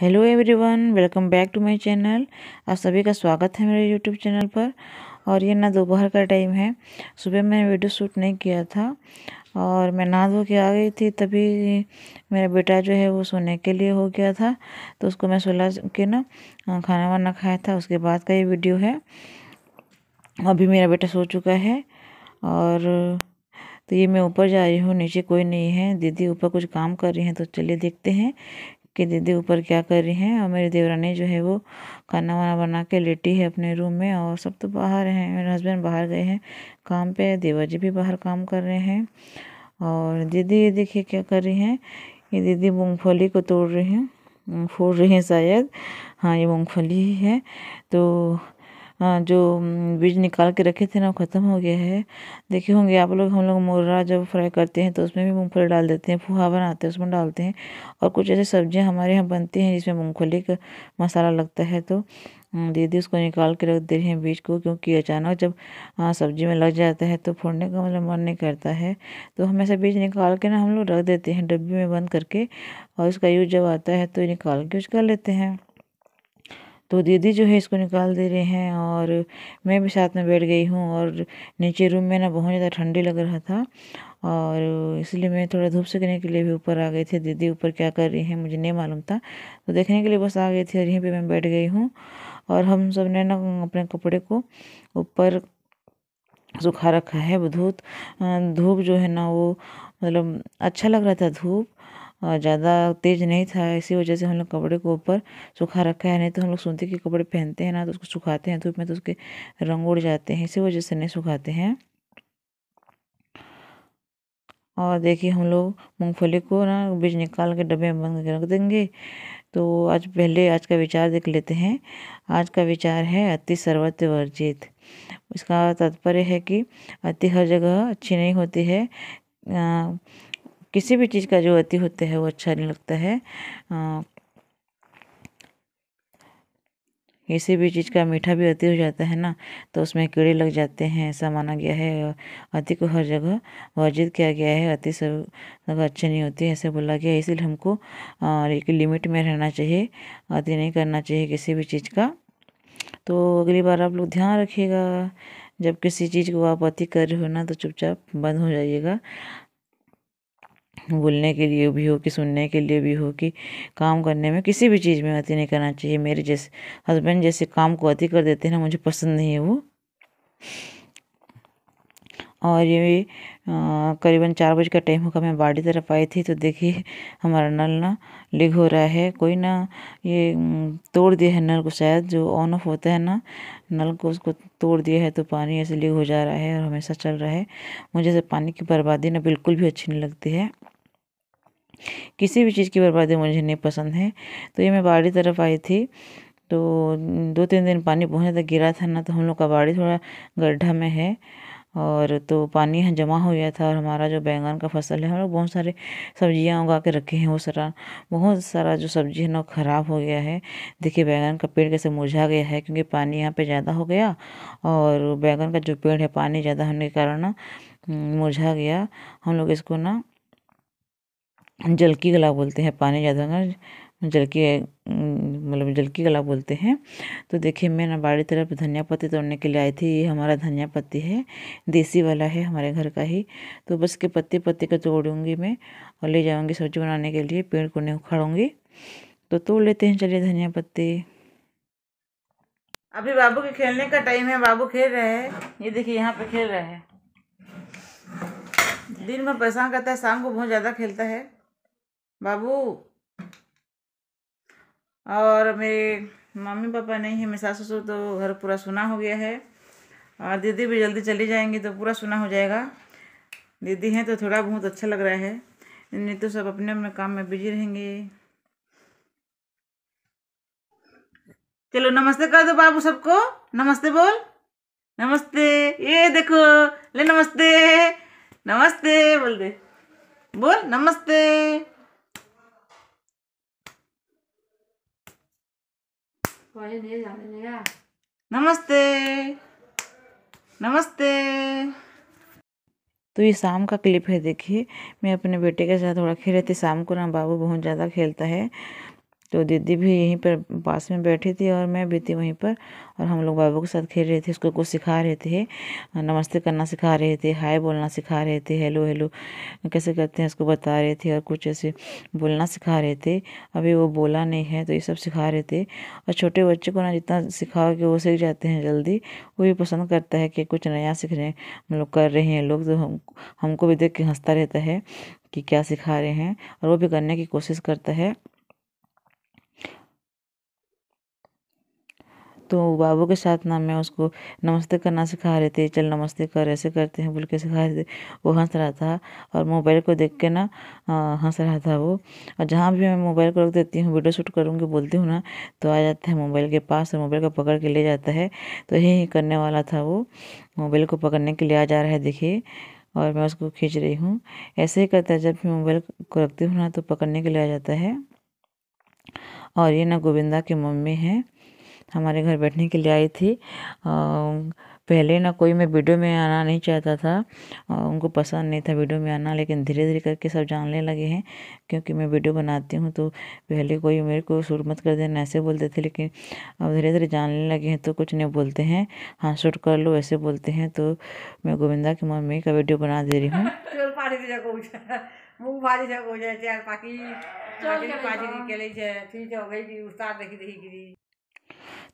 hello everyone welcome back to my channel आप सभी का स्वागत है मेरे यूट्यूब चैनल पर और ये ना दोपहर का टाइम है सुबह मैंने वीडियो शूट नहीं किया था और मैं नहा धो के आ गई थी तभी मेरा बेटा जो है वो सोने के लिए हो गया था तो उसको मैं सोला के ना खाना वाना खाया था उसके बाद का ये वीडियो है अभी मेरा बेटा सो चुका है और तो ये मैं ऊपर जा रही हूँ नीचे कोई नहीं है दीदी ऊपर कुछ काम कर रही हैं तो चलिए देखते हैं कि दीदी ऊपर क्या कर रही हैं और मेरी देवरानी जो है वो खाना वाना बना के लेटी है अपने रूम में और सब तो बाहर हैं मेरे हस्बैंड बाहर गए हैं काम पे देवर जी भी बाहर काम कर रहे हैं और दीदी ये देखिए क्या कर रही हैं ये दीदी मूँगफली को तोड़ रही हैं फोड़ रही हैं शायद हाँ ये मूँगफली ही है तो हाँ, जो बीज निकाल के रखे थे ना वो ख़त्म हो गया है देखे होंगे आप लोग हम लोग मुर्रा जब फ्राई करते हैं तो उसमें भी मूँगफली डाल देते हैं पोहा बनाते हैं उसमें डालते हैं और कुछ ऐसे सब्जियां हमारे यहाँ बनती हैं जिसमें मूँगफली का मसाला लगता है तो दीदी उसको निकाल के रख दे रही हैं बीज को क्योंकि अचानक जब हाँ, सब्जी में लग जाता है तो फोड़ने का मतलब मन नहीं करता है तो हमेशा बीज निकाल के ना हम लोग रख देते हैं डब्बी में बंद करके और उसका यूज जब आता है तो निकाल के यूज कर लेते हैं तो दीदी जो है इसको निकाल दे रहे हैं और मैं भी साथ में बैठ गई हूँ और नीचे रूम में ना बहुत ज़्यादा ठंडी लग रहा था और इसलिए मैं थोड़ा धूप सेकने के लिए भी ऊपर आ गई थी दीदी ऊपर क्या कर रही हैं मुझे नहीं मालूम था तो देखने के लिए बस आ गई थी और यहीं पर मैं बैठ गई हूँ और हम सब ने ना अपने कपड़े को ऊपर सुखा रखा है धूप धूप जो है ना वो मतलब अच्छा लग रहा था धूप और ज़्यादा तेज नहीं था इसी वजह से हम लोग कपड़े को ऊपर सुखा रखा है नहीं तो हम लोग सूती के कपड़े पहनते हैं ना तो उसको सुखाते हैं धूप में तो उसके रंग उड़ जाते हैं इसी वजह से नहीं सुखाते हैं और देखिए हम लोग मूँगफली को ना बीज निकाल के डब्बे में बंद कर रख देंगे तो आज पहले आज का विचार देख लेते हैं आज का विचार है अति सर्वत्र वर्जित इसका तात्पर्य है कि अति हर जगह अच्छी नहीं होती है आ, किसी भी चीज़ का जो अति होता है वो अच्छा नहीं लगता है किसी भी चीज़ का मीठा भी अति हो जाता है ना तो उसमें कीड़े लग जाते हैं ऐसा माना गया है अति को हर जगह वर्जित किया गया है अति सब जगह अच्छे नहीं होते ऐसे बोला गया इसीलिए हमको एक लिमिट में रहना चाहिए अति नहीं करना चाहिए किसी भी चीज़ का तो अगली बार आप लोग ध्यान रखिएगा जब किसी चीज़ को आप अति कर रहे हो ना तो चुपचाप बंद हो जाइएगा बोलने के लिए भी हो कि सुनने के लिए भी हो कि काम करने में किसी भी चीज़ में अति नहीं करना चाहिए मेरे जैसे हस्बैंड जैसे काम को अति कर देते हैं ना मुझे पसंद नहीं है वो और ये करीबन चार बजे का टाइम होगा मैं बाड़ी तरफ आई थी तो देखिए हमारा नल ना लीक हो रहा है कोई ना ये तोड़ दिया है नल को शायद जो ऑन ऑफ होता है ना नल को उसको तोड़ दिया है तो पानी ऐसे लीक हो जा रहा है और हमेशा चल रहा है मुझे ऐसे पानी की बर्बादी ना बिल्कुल भी अच्छी नहीं लगती है किसी भी चीज़ की बर्बादी मुझे नहीं पसंद है तो ये मैं बाड़ी तरफ आई थी तो दो तीन दिन पानी पहुँचने तक गिरा था ना तो हम लोग का बाड़ी थोड़ा गड्ढा में है और तो पानी यहाँ जमा हो गया था और हमारा जो बैंगन का फसल है हम लोग बहुत सारे सब्जियाँ उगा के रखे हैं वो सारा बहुत सारा जो सब्जी है ना ख़राब हो गया है देखिए बैंगन का पेड़ कैसे मुरझा गया है क्योंकि पानी यहाँ पे ज़्यादा हो गया और बैंगन का जो पेड़ है पानी ज़्यादा होने के कारण ना मुरझा गया हम लोग इसको ना जलकी गला बोलते हैं पानी ज़्यादा ना जलकी मतलब जलकी गला बोलते हैं तो देखिए मैं ना बाड़ी तरफ धनिया पत्ती तोड़ने के लिए आई थी ये हमारा धनिया पत्ती है देसी वाला है हमारे घर का ही तो बस के पत्ते पत्ते को तोड़ूंगी मैं और ले जाऊँगी सब्जी बनाने के लिए पेड़ को नहीं उखाड़ूँगी तो तोड़ लेते हैं चलिए धनिया पत्ती अभी बाबू के खेलने का टाइम है बाबू खेल रहे हैं ये देखिए यहाँ पे खेल रहे हैं दिन में परेशान करता है शाम को बहुत ज़्यादा खेलता है बाबू और मेरे मम्मी पापा नहीं है मेरे सास ससुर तो घर पूरा सुना हो गया है और दीदी भी जल्दी चली जाएंगी तो पूरा सुना हो जाएगा दीदी हैं तो थोड़ा बहुत अच्छा लग रहा है नहीं तो सब अपने अपने काम में बिजी रहेंगे चलो नमस्ते कर दो बाबू सबको नमस्ते बोल नमस्ते ये देखो ले नमस्ते नमस्ते बोल दे बोल नमस्ते नमस्ते नमस्ते तो ये शाम का क्लिप है देखिए मैं अपने बेटे के साथ थोड़ा खेल रही थे शाम को ना बाबू बहुत ज़्यादा खेलता है तो दीदी भी यहीं पर पास में बैठी थी और मैं भी थी वहीं पर और हम लोग बाबू के साथ खेल रहे थे उसको कुछ सिखा रहे थे नमस्ते करना सिखा रहे थे हाय बोलना सिखा रहे थे हेलो हेलो कैसे करते हैं उसको बता रहे थे और कुछ ऐसे बोलना सिखा रहे थे अभी वो बोला नहीं है तो ये सब सिखा रहे थे और छोटे बच्चे को ना जितना सिखाओ कि वो सीख जाते हैं जल्दी वो भी पसंद करता है कि कुछ नया सीख रहे हैं हम लोग कर रहे हैं लोग तो हम हमको भी देख के हंसता रहता है कि क्या सिखा रहे हैं और वो भी करने की कोशिश करता है तो बाबू के साथ ना मैं उसको नमस्ते करना सिखा रही थी चल नमस्ते कर ऐसे करते हैं बोल के सिखा रहे थे वो हंस रहा था और मोबाइल को देख के ना हंस रहा था वो और जहाँ भी मैं मोबाइल को रख देती हूँ वीडियो शूट करूँगी बोलती हूँ ना तो आ जाता है मोबाइल के पास और मोबाइल को पकड़ के ले जाता है तो यही करने वाला था वो मोबाइल को पकड़ने के लिए आ जा रहा है देखिए और मैं उसको खींच रही हूँ ऐसे ही करता है जब भी मोबाइल को रखती हूँ ना तो पकड़ने के लिए आ जाता है और ये ना गोविंदा की मम्मी है हमारे घर बैठने के लिए आई थी पहले ना कोई मैं वीडियो में आना नहीं चाहता था उनको पसंद नहीं था वीडियो में आना लेकिन धीरे धीरे करके सब जानने लगे हैं क्योंकि मैं वीडियो बनाती हूँ तो पहले कोई मेरे को शूट मत कर देना ऐसे बोलते थे लेकिन अब धीरे धीरे जानने लगे हैं तो कुछ नहीं बोलते हैं हाँ शूट कर लो ऐसे बोलते हैं तो मैं गोविंदा की मम्मी का वीडियो बना दे रही हूँ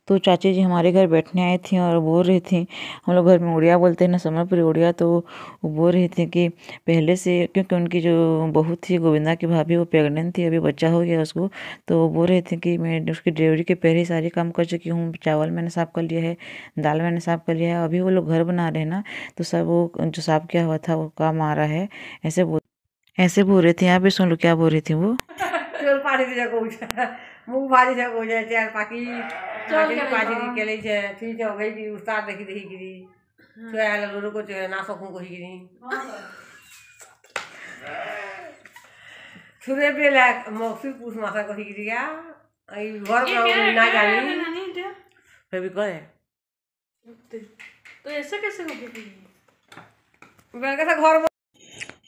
तो चाची जी हमारे घर बैठने आए थी और बोल रही थी हम लोग घर में उड़िया बोलते हैं ना समय पर उड़िया तो वो बोल रही थी कि पहले से क्योंकि उनकी जो बहू थी गोविंदा की भाभी वो प्रेगनेंट थी अभी बच्चा हो गया उसको तो वो बोल रहे थे कि मैं उसकी डिलीवरी के पहले ही सारे काम कर चुकी हूँ चावल मैंने साफ़ कर लिया है दाल मैंने साफ़ कर लिया है अभी वो लोग घर बना रहे हैं ना तो सब वो जो साफ़ किया हुआ था वो काम आ रहा है ऐसे बोल ऐसे बोल रहे थे यहाँ पे सुन लो क्या बोल रही थी वो पानी पाजी निकले जे ठीक हो गई भी उस्ताद देखी देखी गिरी तो आयल लोरो को जो ना सकूं को ही गिरी छुरे बेला मौसी पूछ मासा को ही गिरी गया आई घर पर ना जानी फिर भी करे तो ऐसे कैसे हो गई मैं कैसा घर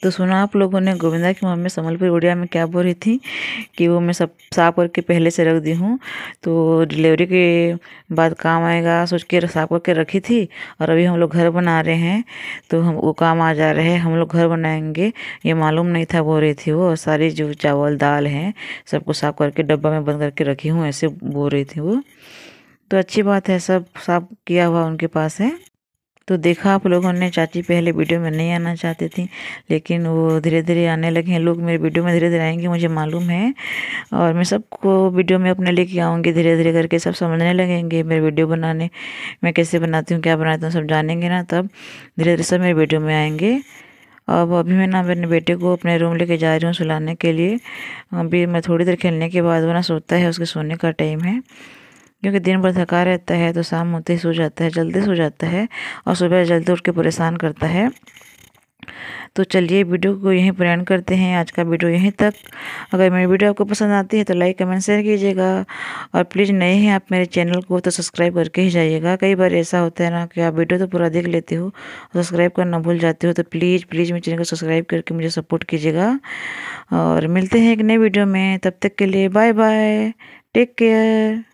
तो सुना आप लोगों ने गोविंदा की मम्मी संबलपुर उड़िया में क्या बोल रही थी कि वो मैं सब साफ करके पहले से रख दी हूँ तो डिलीवरी के बाद काम आएगा सोच के साफ करके रखी थी और अभी हम लोग घर बना रहे हैं तो हम वो काम आ जा रहे हैं हम लोग घर बनाएंगे ये मालूम नहीं था बोल रही थी वो सारी जो चावल दाल हैं सबको साफ करके डब्बा में बंद करके रखी हूँ ऐसे बोल रही थी वो तो अच्छी बात है सब साफ किया हुआ उनके पास है तो देखा आप लोगों ने चाची पहले वीडियो में नहीं आना चाहती थी लेकिन वो धीरे धीरे आने लगे हैं लोग मेरे वीडियो में धीरे धीरे आएंगे मुझे मालूम है और मैं सबको वीडियो में अपने लेके आऊँगी धीरे धीरे करके सब समझने लगेंगे मेरे वीडियो बनाने मैं कैसे बनाती हूँ क्या बनाती हूँ सब जानेंगे ना तब धीरे धीरे सब मेरे वीडियो में आएँगे अब अभी मैं ना अपने बेटे को अपने रूम लेके जा रही हूँ सुलाने के लिए अभी मैं थोड़ी देर खेलने के बाद वो ना सोता है उसके सोने का टाइम है क्योंकि दिन भर थका रहता है तो शाम होते ही सो जाता है जल्दी सो जाता है और सुबह जल्दी उठ के परेशान करता है तो चलिए वीडियो को यहीं पर एंड करते हैं आज का वीडियो यहीं तक अगर मेरी वीडियो आपको पसंद आती है तो लाइक कमेंट शेयर कीजिएगा और प्लीज़ नए हैं आप मेरे चैनल को तो सब्सक्राइब करके ही जाइएगा कई बार ऐसा होता है ना कि आप वीडियो तो पूरा देख लेते हो सब्सक्राइब करना भूल जाते हो तो प्लीज़ प्लीज़ मेरे चैनल को सब्सक्राइब करके मुझे सपोर्ट कीजिएगा और मिलते हैं एक नए वीडियो में तब तक के लिए बाय बाय टेक केयर